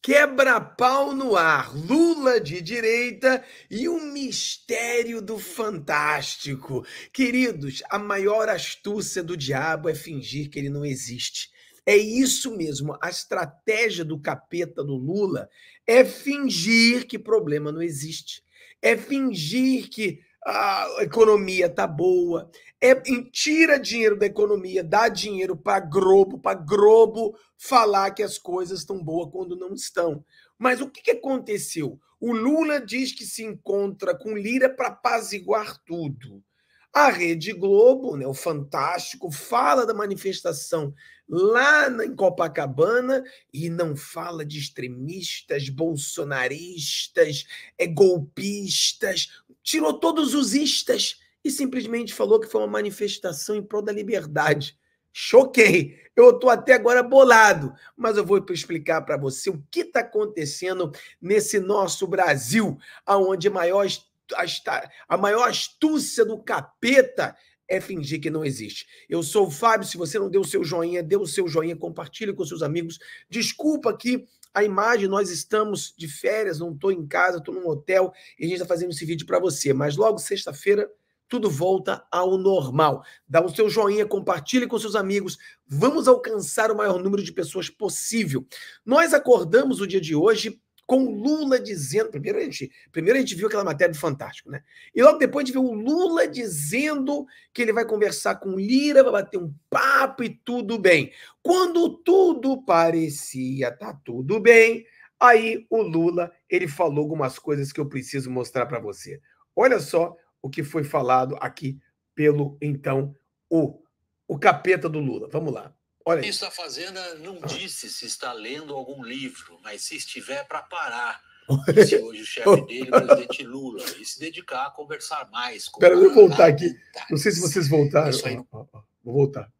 Quebra-pau no ar, Lula de direita e o mistério do fantástico. Queridos, a maior astúcia do diabo é fingir que ele não existe. É isso mesmo, a estratégia do capeta do Lula é fingir que problema não existe. É fingir que a economia está boa, é, tira dinheiro da economia, dá dinheiro para Globo, para Globo falar que as coisas estão boas quando não estão. Mas o que, que aconteceu? O Lula diz que se encontra com Lira para apaziguar tudo. A Rede Globo, né, o Fantástico, fala da manifestação lá em Copacabana e não fala de extremistas, bolsonaristas, é, golpistas, tirou todos os istas e simplesmente falou que foi uma manifestação em prol da liberdade. Choquei. Eu estou até agora bolado, mas eu vou explicar para você o que está acontecendo nesse nosso Brasil, aonde a maior, a maior astúcia do capeta é fingir que não existe. Eu sou o Fábio. Se você não deu o seu joinha, dê o seu joinha, compartilhe com seus amigos. Desculpa aqui a imagem, nós estamos de férias, não estou em casa, estou num hotel e a gente está fazendo esse vídeo para você. Mas logo sexta-feira, tudo volta ao normal. Dá o seu joinha, compartilhe com seus amigos. Vamos alcançar o maior número de pessoas possível. Nós acordamos o dia de hoje com Lula dizendo. Primeiro a, gente, primeiro a gente viu aquela matéria do Fantástico, né? E logo depois a gente viu o Lula dizendo que ele vai conversar com Lira, vai bater um papo e tudo bem. Quando tudo parecia tá tudo bem, aí o Lula ele falou algumas coisas que eu preciso mostrar para você. Olha só o que foi falado aqui pelo então o, o capeta do Lula. Vamos lá. Olha ministro Isso a Fazenda não ah. disse se está lendo algum livro, mas se estiver para parar. Disse hoje o chefe dele, o presidente Lula, e se dedicar a conversar mais. Com Pera, eu vou voltar aqui. Não sei se vocês voltaram. Vou voltar.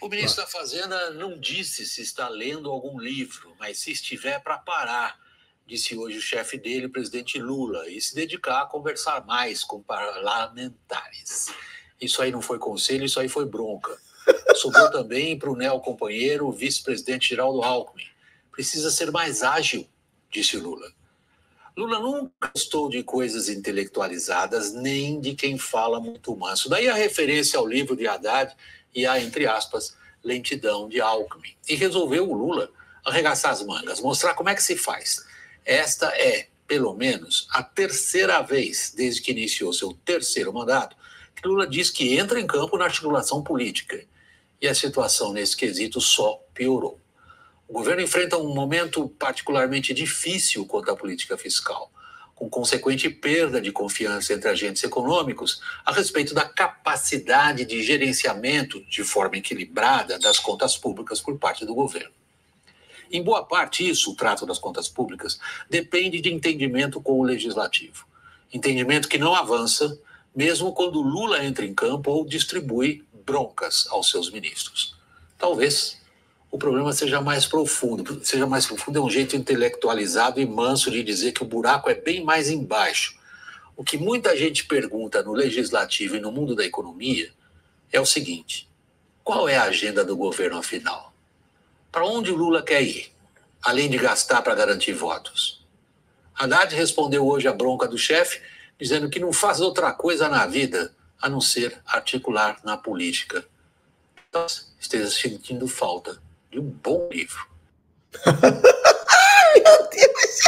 O ministro da Fazenda não disse se está lendo algum livro, mas se estiver para parar, disse hoje o chefe dele, o presidente Lula, e se dedicar a conversar mais com parlamentares. Isso aí não foi conselho, isso aí foi bronca. Sobrou também para o neo companheiro, o vice-presidente Geraldo Alckmin. Precisa ser mais ágil, disse Lula. Lula nunca gostou de coisas intelectualizadas, nem de quem fala muito manso. Daí a referência ao livro de Haddad e a, entre aspas, lentidão de Alckmin. E resolveu o Lula arregaçar as mangas, mostrar como é que se faz. Esta é, pelo menos, a terceira vez desde que iniciou seu terceiro mandato que Lula diz que entra em campo na articulação política e a situação nesse quesito só piorou. O governo enfrenta um momento particularmente difícil quanto à política fiscal, com consequente perda de confiança entre agentes econômicos a respeito da capacidade de gerenciamento de forma equilibrada das contas públicas por parte do governo. Em boa parte, isso, o trato das contas públicas, depende de entendimento com o legislativo. Entendimento que não avança, mesmo quando Lula entra em campo ou distribui broncas aos seus ministros. Talvez o problema seja mais profundo. Seja mais profundo é um jeito intelectualizado e manso de dizer que o buraco é bem mais embaixo. O que muita gente pergunta no legislativo e no mundo da economia é o seguinte: qual é a agenda do governo afinal? Para onde o Lula quer ir, além de gastar para garantir votos? Haddad respondeu hoje à bronca do chefe, dizendo que não faz outra coisa na vida a não ser articular na política. Talvez esteja sentindo falta de um bom livro. meu Deus!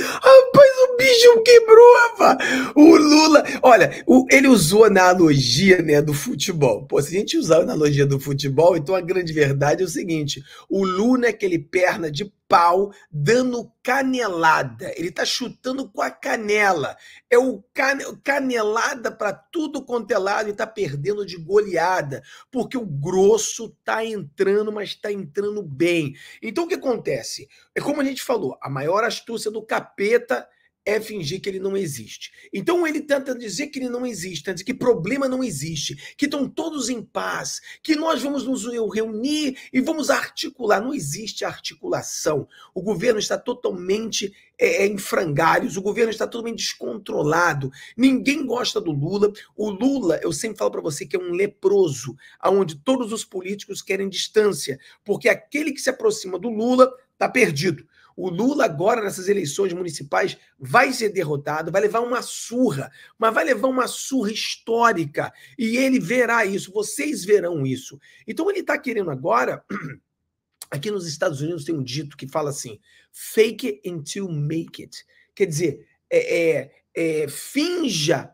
Rapaz, o bicho quebrou, rapaz. O Lula. Olha, o, ele usou a analogia né, do futebol. Pô, se a gente usar a analogia do futebol, então a grande verdade é o seguinte: o Lula é aquele perna de pau, dando canelada. Ele tá chutando com a canela. É o can... canelada para tudo quanto é lado e tá perdendo de goleada, porque o grosso tá entrando, mas tá entrando bem. Então o que acontece? É como a gente falou, a maior astúcia do capeta é fingir que ele não existe. Então ele tenta dizer que ele não existe, dizer que problema não existe, que estão todos em paz, que nós vamos nos reunir e vamos articular. Não existe articulação. O governo está totalmente é, é, em frangalhos, o governo está totalmente descontrolado. Ninguém gosta do Lula. O Lula, eu sempre falo para você que é um leproso, aonde todos os políticos querem distância, porque aquele que se aproxima do Lula está perdido. O Lula, agora nessas eleições municipais, vai ser derrotado, vai levar uma surra, mas vai levar uma surra histórica. E ele verá isso, vocês verão isso. Então, ele está querendo agora. Aqui nos Estados Unidos tem um dito que fala assim: fake it until make it. Quer dizer, é, é, é, finja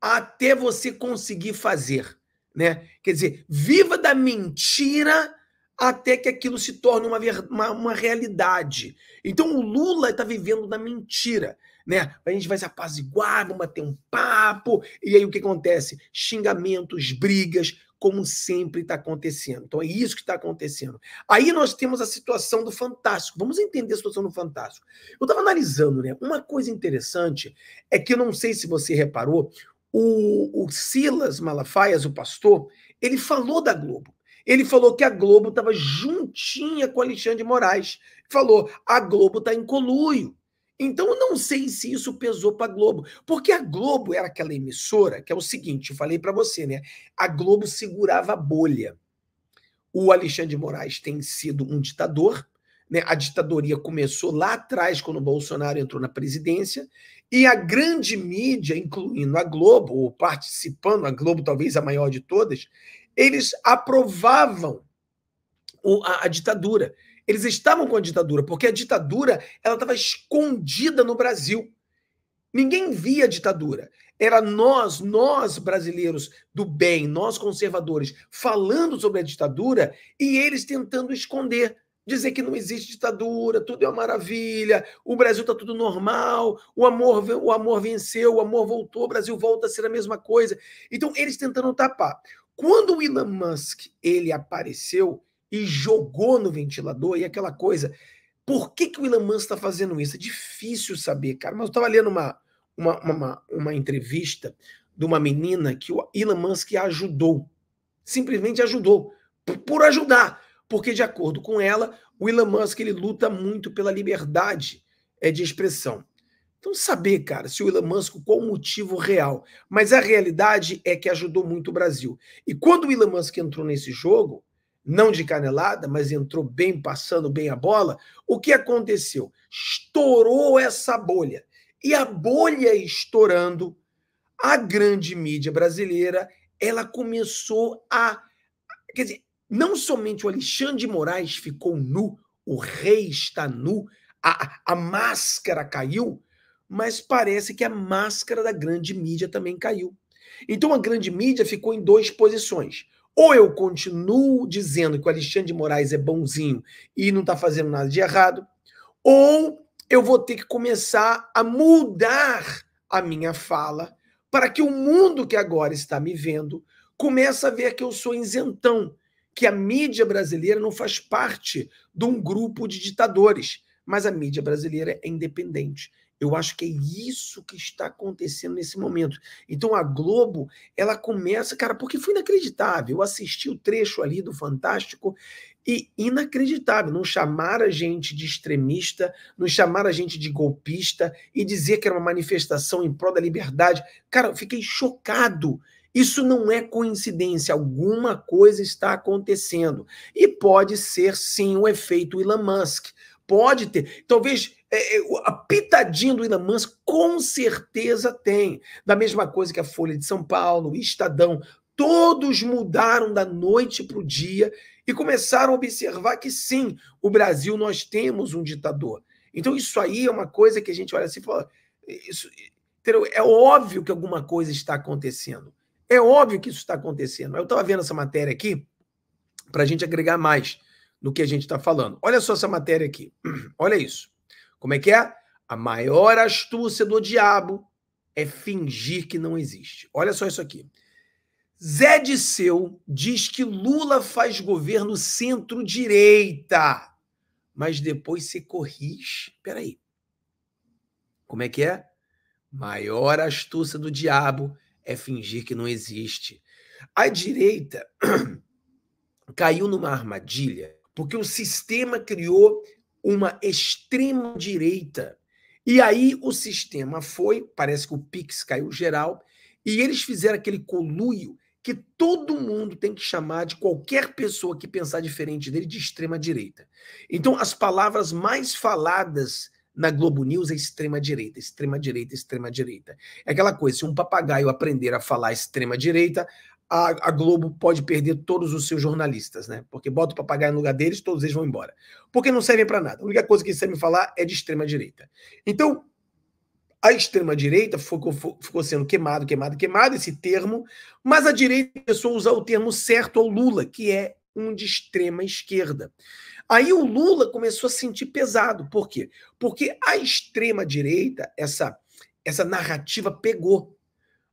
até você conseguir fazer. Né? Quer dizer, viva da mentira até que aquilo se torne uma, uma, uma realidade. Então o Lula está vivendo na mentira. Né? A gente vai se apaziguar, vamos bater um papo, e aí o que acontece? Xingamentos, brigas, como sempre está acontecendo. Então é isso que está acontecendo. Aí nós temos a situação do Fantástico. Vamos entender a situação do Fantástico. Eu estava analisando, né? Uma coisa interessante é que eu não sei se você reparou, o, o Silas Malafaias, o pastor, ele falou da Globo. Ele falou que a Globo estava juntinha com Alexandre de Moraes. Falou, a Globo está em coluio. Então, eu não sei se isso pesou para a Globo, porque a Globo era aquela emissora que é o seguinte: eu falei para você, né? A Globo segurava a bolha. O Alexandre de Moraes tem sido um ditador, né? A ditadoria começou lá atrás, quando o Bolsonaro entrou na presidência, e a grande mídia, incluindo a Globo, ou participando, a Globo talvez a maior de todas, eles aprovavam o, a, a ditadura. Eles estavam com a ditadura, porque a ditadura ela estava escondida no Brasil. Ninguém via a ditadura. Era nós, nós brasileiros do bem, nós conservadores, falando sobre a ditadura e eles tentando esconder, dizer que não existe ditadura, tudo é uma maravilha, o Brasil está tudo normal, o amor, o amor venceu, o amor voltou, o Brasil volta a ser a mesma coisa. Então, eles tentando tapar. Quando o Elon Musk ele apareceu e jogou no ventilador e aquela coisa, por que, que o Elon Musk está fazendo isso? É difícil saber, cara. Mas eu estava lendo uma, uma, uma, uma entrevista de uma menina que o Elon Musk ajudou. Simplesmente ajudou. Por ajudar. Porque, de acordo com ela, o Elon Musk ele luta muito pela liberdade é, de expressão. Então, saber, cara, se o Elon Musk, qual o motivo real. Mas a realidade é que ajudou muito o Brasil. E quando o Elon Musk entrou nesse jogo, não de canelada, mas entrou bem, passando bem a bola, o que aconteceu? Estourou essa bolha. E a bolha estourando, a grande mídia brasileira, ela começou a. Quer dizer, não somente o Alexandre de Moraes ficou nu, o rei está nu, a, a máscara caiu, mas parece que a máscara da grande mídia também caiu. Então a grande mídia ficou em duas posições. Ou eu continuo dizendo que o Alexandre de Moraes é bonzinho e não está fazendo nada de errado, ou eu vou ter que começar a mudar a minha fala para que o mundo que agora está me vendo comece a ver que eu sou isentão, que a mídia brasileira não faz parte de um grupo de ditadores, mas a mídia brasileira é independente. Eu acho que é isso que está acontecendo nesse momento. Então a Globo, ela começa, cara, porque foi inacreditável. Eu assisti o trecho ali do Fantástico e inacreditável. Não chamar a gente de extremista, não chamar a gente de golpista e dizer que era uma manifestação em prol da liberdade. Cara, eu fiquei chocado. Isso não é coincidência, alguma coisa está acontecendo. E pode ser sim o efeito Elon Musk pode ter. Talvez é, é a pitadinha do William com certeza tem. Da mesma coisa que a Folha de São Paulo, o Estadão, todos mudaram da noite para o dia e começaram a observar que sim, o Brasil nós temos um ditador. Então isso aí é uma coisa que a gente olha assim e fala, isso, é óbvio que alguma coisa está acontecendo. É óbvio que isso está acontecendo. Eu estava vendo essa matéria aqui para a gente agregar mais no que a gente está falando. Olha só essa matéria aqui. Olha isso. Como é que é? A maior astúcia do diabo é fingir que não existe. Olha só isso aqui. Zé Disseu diz que Lula faz governo centro-direita, mas depois se corrige. Peraí. Como é que é? Maior astúcia do diabo é fingir que não existe. A direita caiu numa armadilha porque o sistema criou uma extrema direita. E aí o sistema foi, parece que o Pix caiu geral, e eles fizeram aquele coluio que todo mundo tem que chamar de qualquer pessoa que pensar diferente dele de extrema direita. Então as palavras mais faladas na Globo News é extrema direita, extrema direita, extrema direita. É aquela coisa, se um papagaio aprender a falar extrema direita, a, a, Globo pode perder todos os seus jornalistas, né? Porque bota o papagaio no lugar deles, todos eles vão embora. Porque não servem para nada. A única coisa que eles sabem falar é de extrema-direita. Então, a extrema-direita ficou, ficou, sendo queimado, queimado, queimado, esse termo, mas a direita começou a usar o termo certo ao Lula, que é um de extrema-esquerda. Aí o Lula começou a sentir pesado. Por quê? Porque a extrema-direita, essa, essa narrativa pegou.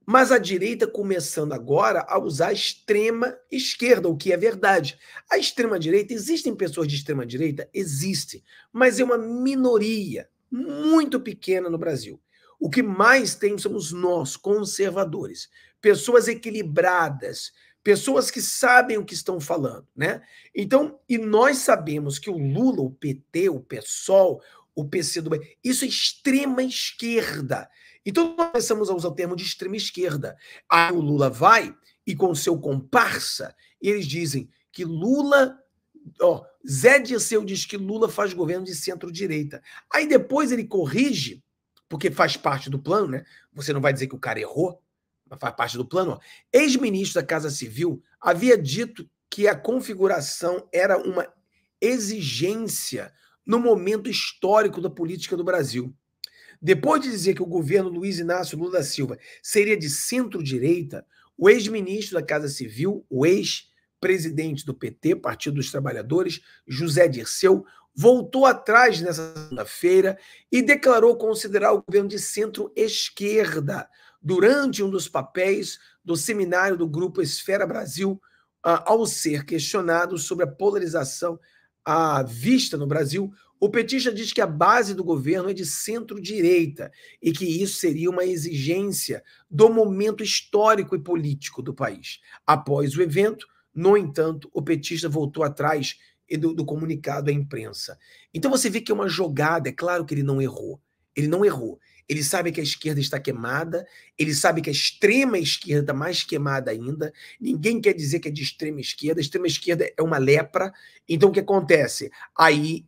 Mas a direita começando agora a usar a extrema esquerda, o que é verdade. A extrema direita, existem pessoas de extrema direita? Existe, mas é uma minoria muito pequena no Brasil. O que mais tem somos nós, conservadores, pessoas equilibradas, pessoas que sabem o que estão falando, né? Então, e nós sabemos que o Lula, o PT, o PSOL, o PC do B Isso é extrema esquerda. Então nós começamos a usar o termo de extrema esquerda. Aí o Lula vai e com seu comparsa, eles dizem que Lula. Ó, Zé Dirceu diz que Lula faz governo de centro-direita. Aí depois ele corrige, porque faz parte do plano, né? Você não vai dizer que o cara errou, mas faz parte do plano. Ex-ministro da Casa Civil havia dito que a configuração era uma exigência no momento histórico da política do Brasil. Depois de dizer que o governo Luiz Inácio Lula da Silva seria de centro-direita, o ex-ministro da Casa Civil, o ex-presidente do PT, Partido dos Trabalhadores, José Dirceu, voltou atrás nessa segunda-feira e declarou considerar o governo de centro-esquerda durante um dos papéis do seminário do grupo Esfera Brasil, ah, ao ser questionado sobre a polarização à vista no Brasil, o petista diz que a base do governo é de centro-direita e que isso seria uma exigência do momento histórico e político do país. Após o evento, no entanto, o petista voltou atrás do, do comunicado à imprensa. Então você vê que é uma jogada, é claro que ele não errou. Ele não errou. Ele sabe que a esquerda está queimada, ele sabe que a extrema esquerda está mais queimada ainda. Ninguém quer dizer que é de extrema esquerda, a extrema esquerda é uma lepra. Então o que acontece? Aí,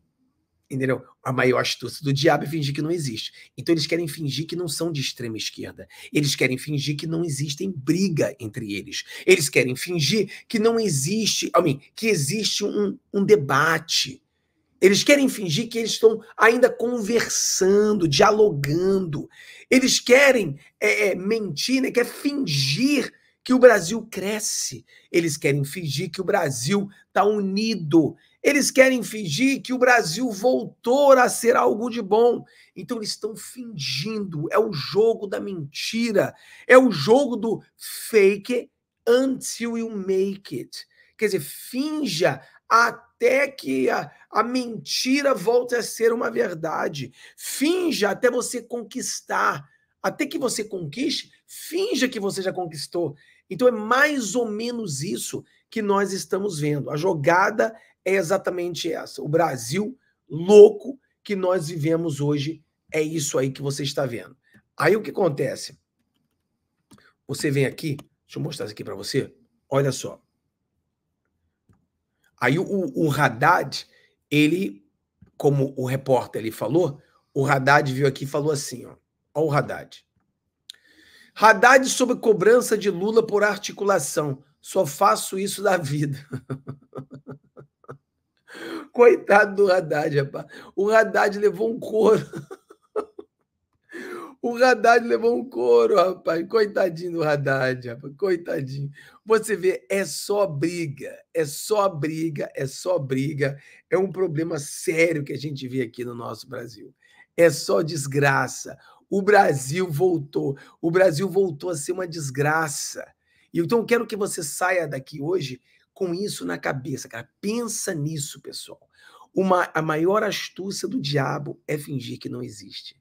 entendeu? A maior astúcia do diabo é fingir que não existe. Então eles querem fingir que não são de extrema esquerda. Eles querem fingir que não existem briga entre eles. Eles querem fingir que não existe, I mean, que existe um, um debate eles querem fingir que eles estão ainda conversando, dialogando. Eles querem é, é, mentir, né? quer fingir que o Brasil cresce. Eles querem fingir que o Brasil está unido. Eles querem fingir que o Brasil voltou a ser algo de bom. Então eles estão fingindo. É o jogo da mentira. É o jogo do fake until you make it. Quer dizer, finja até que a, a mentira volte a ser uma verdade. Finja até você conquistar. Até que você conquiste, finja que você já conquistou. Então é mais ou menos isso que nós estamos vendo. A jogada é exatamente essa. O Brasil louco que nós vivemos hoje é isso aí que você está vendo. Aí o que acontece? Você vem aqui, deixa eu mostrar isso aqui para você. Olha só. Aí o, o Haddad, ele, como o repórter ele falou, o Haddad viu aqui e falou assim, ó, ó o Haddad. Haddad sobre cobrança de Lula por articulação. Só faço isso da vida. Coitado do Haddad, rapaz. O Haddad levou um couro. O Haddad levou um couro, rapaz. Coitadinho do Haddad, rapaz. Coitadinho. Você vê, é só briga. É só briga, é só briga. É um problema sério que a gente vê aqui no nosso Brasil. É só desgraça. O Brasil voltou. O Brasil voltou a ser uma desgraça. Então, eu quero que você saia daqui hoje com isso na cabeça, cara. Pensa nisso, pessoal. Uma, a maior astúcia do diabo é fingir que não existe.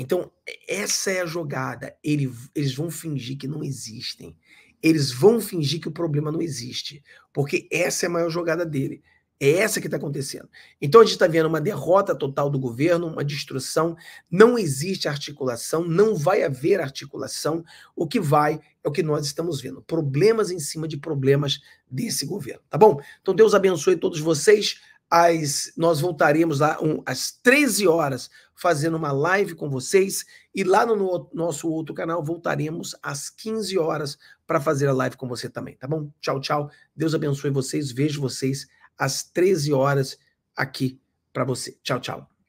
Então, essa é a jogada. eles vão fingir que não existem. Eles vão fingir que o problema não existe. Porque essa é a maior jogada dele. É essa que está acontecendo. Então a gente está vendo uma derrota total do governo, uma destruição, não existe articulação, não vai haver articulação. O que vai é o que nós estamos vendo: problemas em cima de problemas desse governo. Tá bom? Então Deus abençoe todos vocês às, nós voltaremos lá um, às 13 horas fazendo uma live com vocês e lá no, no nosso outro canal voltaremos às 15 horas para fazer a live com você também, tá bom? Tchau, tchau. Deus abençoe vocês. Vejo vocês às 13 horas aqui para você. Tchau, tchau.